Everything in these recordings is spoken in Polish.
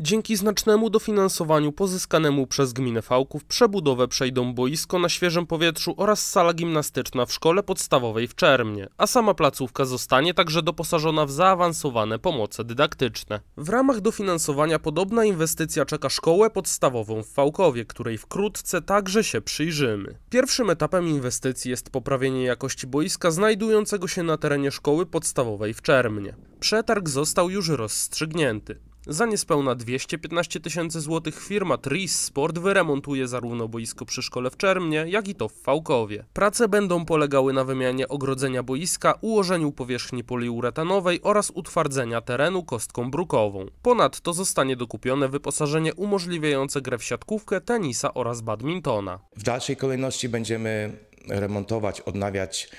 Dzięki znacznemu dofinansowaniu pozyskanemu przez gminę Fałków przebudowę przejdą boisko na świeżym powietrzu oraz sala gimnastyczna w szkole podstawowej w Czermnie, a sama placówka zostanie także doposażona w zaawansowane pomoce dydaktyczne. W ramach dofinansowania podobna inwestycja czeka szkołę podstawową w Fałkowie, której wkrótce także się przyjrzymy. Pierwszym etapem inwestycji jest poprawienie jakości boiska znajdującego się na terenie szkoły podstawowej w Czermnie. Przetarg został już rozstrzygnięty. Za niespełna 215 tysięcy złotych firma Tris Sport wyremontuje zarówno boisko przy szkole w Czermnie, jak i to w Fałkowie. Prace będą polegały na wymianie ogrodzenia boiska, ułożeniu powierzchni poliuretanowej oraz utwardzenia terenu kostką brukową. Ponadto zostanie dokupione wyposażenie umożliwiające grę w siatkówkę, tenisa oraz badmintona. W dalszej kolejności będziemy remontować, odnawiać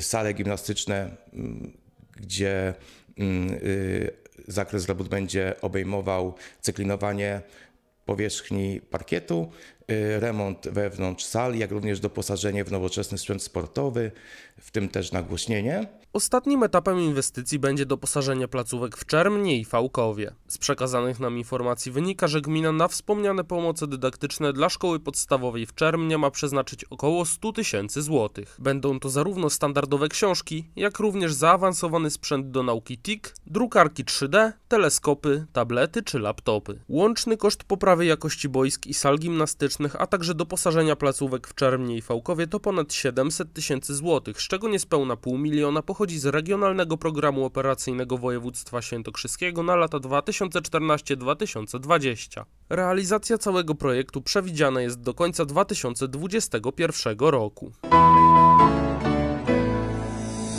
sale gimnastyczne, mm, gdzie mm, y, zakres robót będzie obejmował cyklinowanie powierzchni parkietu, Y, remont wewnątrz sali, jak również doposażenie w nowoczesny sprzęt sportowy, w tym też nagłośnienie. Ostatnim etapem inwestycji będzie doposażenie placówek w Czermnie i Fałkowie. Z przekazanych nam informacji wynika, że gmina na wspomniane pomoce dydaktyczne dla szkoły podstawowej w Czermnie ma przeznaczyć około 100 tysięcy złotych. Będą to zarówno standardowe książki, jak również zaawansowany sprzęt do nauki TIC, drukarki 3D, teleskopy, tablety czy laptopy. Łączny koszt poprawy jakości boisk i sal gimnastycznych a także doposażenia placówek w Czermnie i Fałkowie to ponad 700 tysięcy złotych, z czego niespełna pół miliona pochodzi z Regionalnego Programu Operacyjnego Województwa Świętokrzyskiego na lata 2014-2020. Realizacja całego projektu przewidziana jest do końca 2021 roku.